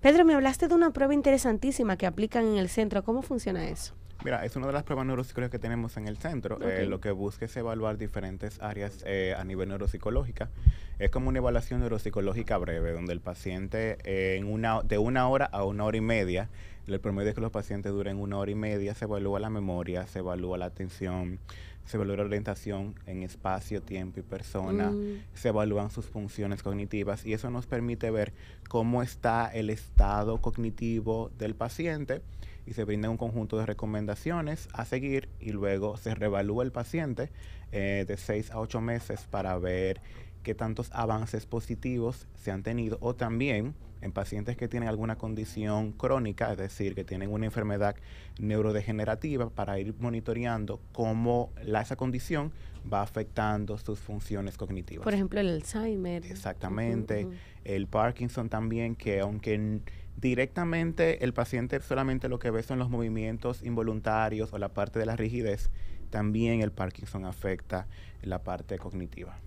Pedro, me hablaste de una prueba interesantísima que aplican en el centro. ¿Cómo funciona eso? Mira, es una de las pruebas neuropsicológicas que tenemos en el centro. Eh, lo que busca es evaluar diferentes áreas eh, a nivel neuropsicológica. Es como una evaluación neuropsicológica breve, donde el paciente eh, en una, de una hora a una hora y media el promedio es que los pacientes duren una hora y media, se evalúa la memoria, se evalúa la atención, se evalúa la orientación en espacio, tiempo y persona, mm. se evalúan sus funciones cognitivas y eso nos permite ver cómo está el estado cognitivo del paciente y se brinda un conjunto de recomendaciones a seguir y luego se reevalúa el paciente eh, de seis a ocho meses para ver que tantos avances positivos se han tenido o también en pacientes que tienen alguna condición crónica, es decir, que tienen una enfermedad neurodegenerativa, para ir monitoreando cómo esa condición va afectando sus funciones cognitivas. Por ejemplo, el Alzheimer. Exactamente. El Parkinson también, que aunque directamente el paciente solamente lo que ve son los movimientos involuntarios o la parte de la rigidez, también el Parkinson afecta la parte cognitiva.